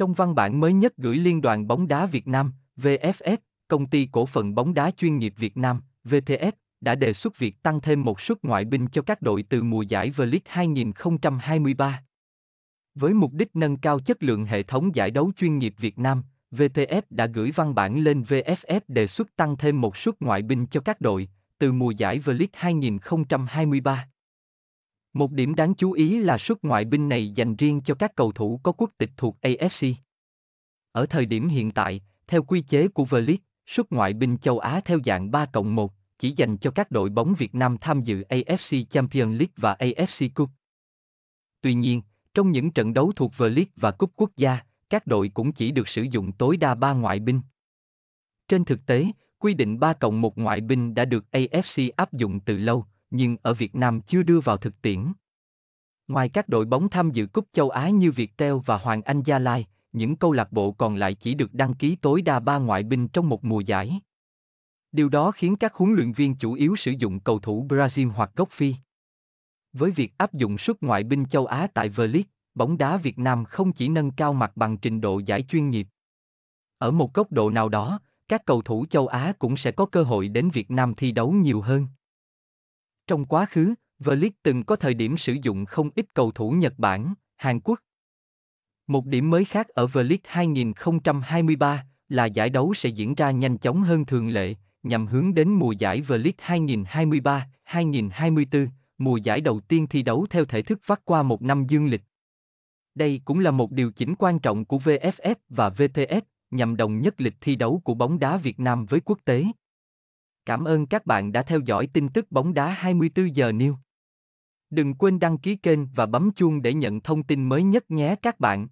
Trong văn bản mới nhất gửi Liên đoàn bóng đá Việt Nam, VFF, Công ty Cổ phần bóng đá chuyên nghiệp Việt Nam, VTF, đã đề xuất việc tăng thêm một suất ngoại binh cho các đội từ mùa giải V-League 2023. Với mục đích nâng cao chất lượng hệ thống giải đấu chuyên nghiệp Việt Nam, VTF đã gửi văn bản lên VFF đề xuất tăng thêm một suất ngoại binh cho các đội từ mùa giải V-League 2023. Một điểm đáng chú ý là suất ngoại binh này dành riêng cho các cầu thủ có quốc tịch thuộc AFC. Ở thời điểm hiện tại, theo quy chế của V-League, suất ngoại binh châu Á theo dạng 3 cộng 1 chỉ dành cho các đội bóng Việt Nam tham dự AFC Champions League và AFC Cup. Tuy nhiên, trong những trận đấu thuộc V-League và Cúp Quốc gia, các đội cũng chỉ được sử dụng tối đa 3 ngoại binh. Trên thực tế, quy định 3 cộng 1 ngoại binh đã được AFC áp dụng từ lâu, nhưng ở Việt Nam chưa đưa vào thực tiễn. Ngoài các đội bóng tham dự Cúp châu Á như Viettel và Hoàng Anh Gia Lai, những câu lạc bộ còn lại chỉ được đăng ký tối đa 3 ngoại binh trong một mùa giải. Điều đó khiến các huấn luyện viên chủ yếu sử dụng cầu thủ Brazil hoặc gốc Phi. Với việc áp dụng suất ngoại binh châu Á tại V-League, bóng đá Việt Nam không chỉ nâng cao mặt bằng trình độ giải chuyên nghiệp. Ở một góc độ nào đó, các cầu thủ châu Á cũng sẽ có cơ hội đến Việt Nam thi đấu nhiều hơn. Trong quá khứ, V-League từng có thời điểm sử dụng không ít cầu thủ Nhật Bản, Hàn Quốc. Một điểm mới khác ở V-League 2023 là giải đấu sẽ diễn ra nhanh chóng hơn thường lệ, nhằm hướng đến mùa giải V-League 2023-2024, mùa giải đầu tiên thi đấu theo thể thức vắt qua một năm dương lịch. Đây cũng là một điều chỉnh quan trọng của VFF và VTS nhằm đồng nhất lịch thi đấu của bóng đá Việt Nam với quốc tế. Cảm ơn các bạn đã theo dõi tin tức bóng đá 24 giờ New. Đừng quên đăng ký kênh và bấm chuông để nhận thông tin mới nhất nhé các bạn.